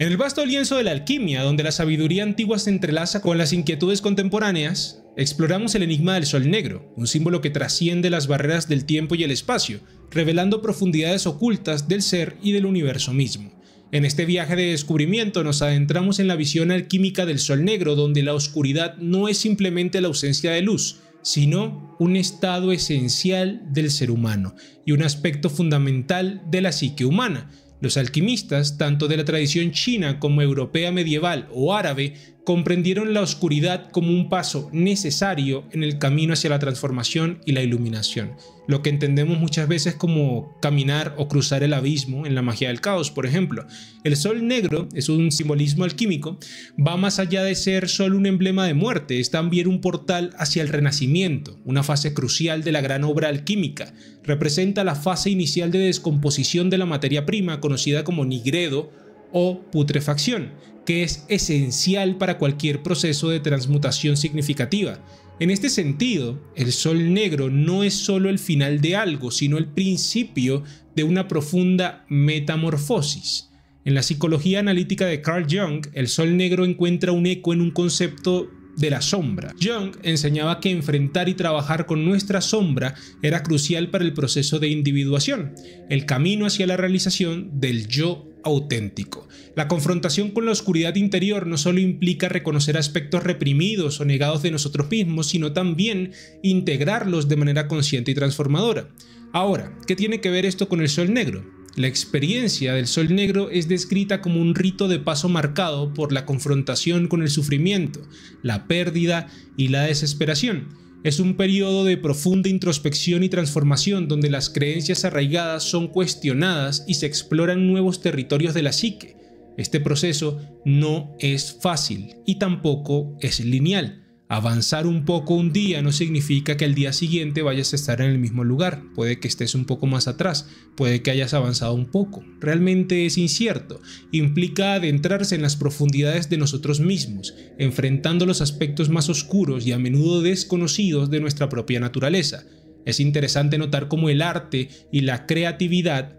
En el vasto lienzo de la alquimia, donde la sabiduría antigua se entrelaza con las inquietudes contemporáneas, exploramos el enigma del Sol Negro, un símbolo que trasciende las barreras del tiempo y el espacio, revelando profundidades ocultas del ser y del universo mismo. En este viaje de descubrimiento nos adentramos en la visión alquímica del Sol Negro, donde la oscuridad no es simplemente la ausencia de luz, sino un estado esencial del ser humano y un aspecto fundamental de la psique humana los alquimistas, tanto de la tradición china como europea medieval o árabe, comprendieron la oscuridad como un paso necesario en el camino hacia la transformación y la iluminación, lo que entendemos muchas veces como caminar o cruzar el abismo en la magia del caos, por ejemplo. El sol negro es un simbolismo alquímico, va más allá de ser solo un emblema de muerte, es también un portal hacia el renacimiento, una fase crucial de la gran obra alquímica. Representa la fase inicial de descomposición de la materia prima conocida como nigredo o putrefacción, que es esencial para cualquier proceso de transmutación significativa. En este sentido, el sol negro no es solo el final de algo, sino el principio de una profunda metamorfosis. En la psicología analítica de Carl Jung, el sol negro encuentra un eco en un concepto de la sombra. Jung enseñaba que enfrentar y trabajar con nuestra sombra era crucial para el proceso de individuación, el camino hacia la realización del yo auténtico. La confrontación con la oscuridad interior no solo implica reconocer aspectos reprimidos o negados de nosotros mismos, sino también integrarlos de manera consciente y transformadora. Ahora, ¿qué tiene que ver esto con el sol negro? La experiencia del sol negro es descrita como un rito de paso marcado por la confrontación con el sufrimiento, la pérdida y la desesperación es un periodo de profunda introspección y transformación donde las creencias arraigadas son cuestionadas y se exploran nuevos territorios de la psique. Este proceso no es fácil y tampoco es lineal. Avanzar un poco un día no significa que el día siguiente vayas a estar en el mismo lugar, puede que estés un poco más atrás, puede que hayas avanzado un poco, realmente es incierto, implica adentrarse en las profundidades de nosotros mismos, enfrentando los aspectos más oscuros y a menudo desconocidos de nuestra propia naturaleza. Es interesante notar cómo el arte y la creatividad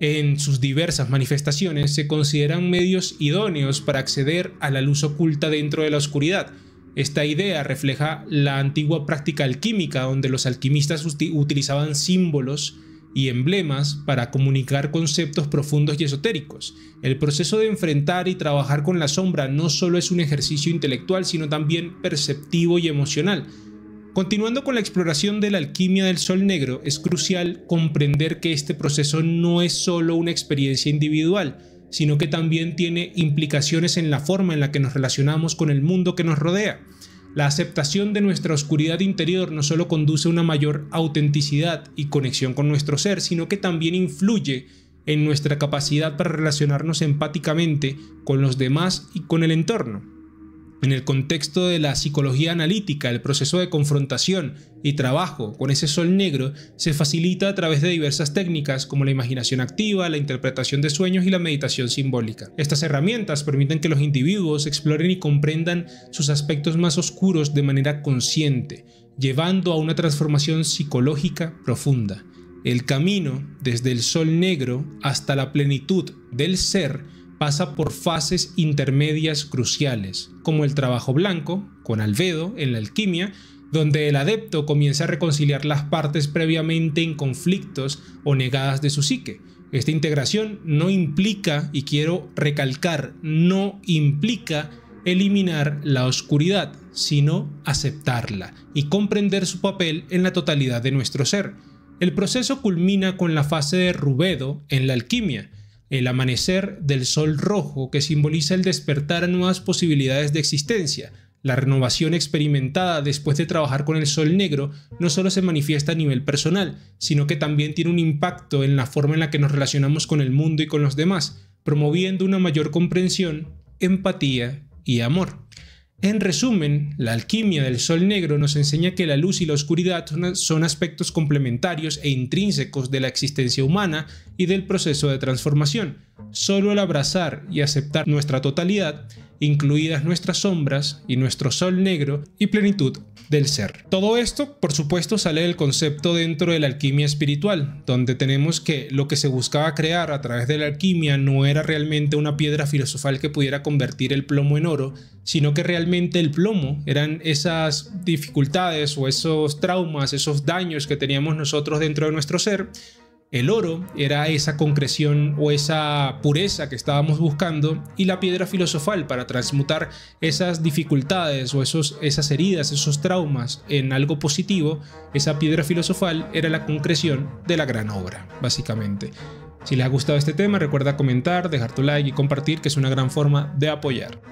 en sus diversas manifestaciones se consideran medios idóneos para acceder a la luz oculta dentro de la oscuridad, esta idea refleja la antigua práctica alquímica donde los alquimistas utilizaban símbolos y emblemas para comunicar conceptos profundos y esotéricos. El proceso de enfrentar y trabajar con la sombra no solo es un ejercicio intelectual, sino también perceptivo y emocional. Continuando con la exploración de la alquimia del sol negro, es crucial comprender que este proceso no es solo una experiencia individual, sino que también tiene implicaciones en la forma en la que nos relacionamos con el mundo que nos rodea. La aceptación de nuestra oscuridad interior no solo conduce a una mayor autenticidad y conexión con nuestro ser, sino que también influye en nuestra capacidad para relacionarnos empáticamente con los demás y con el entorno. En el contexto de la psicología analítica, el proceso de confrontación y trabajo con ese sol negro se facilita a través de diversas técnicas como la imaginación activa, la interpretación de sueños y la meditación simbólica. Estas herramientas permiten que los individuos exploren y comprendan sus aspectos más oscuros de manera consciente, llevando a una transformación psicológica profunda. El camino desde el sol negro hasta la plenitud del ser pasa por fases intermedias cruciales, como el trabajo blanco, con albedo, en la alquimia, donde el adepto comienza a reconciliar las partes previamente en conflictos o negadas de su psique. Esta integración no implica, y quiero recalcar, no implica eliminar la oscuridad, sino aceptarla y comprender su papel en la totalidad de nuestro ser. El proceso culmina con la fase de rubedo en la alquimia, el amanecer del sol rojo que simboliza el despertar a nuevas posibilidades de existencia. La renovación experimentada después de trabajar con el sol negro no solo se manifiesta a nivel personal, sino que también tiene un impacto en la forma en la que nos relacionamos con el mundo y con los demás, promoviendo una mayor comprensión, empatía y amor. En resumen, la alquimia del Sol Negro nos enseña que la luz y la oscuridad son aspectos complementarios e intrínsecos de la existencia humana y del proceso de transformación. Solo al abrazar y aceptar nuestra totalidad, incluidas nuestras sombras y nuestro sol negro y plenitud del ser. Todo esto, por supuesto, sale del concepto dentro de la alquimia espiritual, donde tenemos que lo que se buscaba crear a través de la alquimia no era realmente una piedra filosofal que pudiera convertir el plomo en oro, sino que realmente el plomo eran esas dificultades o esos traumas, esos daños que teníamos nosotros dentro de nuestro ser, el oro era esa concreción o esa pureza que estábamos buscando y la piedra filosofal para transmutar esas dificultades o esos, esas heridas, esos traumas en algo positivo, esa piedra filosofal era la concreción de la gran obra, básicamente. Si les ha gustado este tema, recuerda comentar, dejar tu like y compartir, que es una gran forma de apoyar.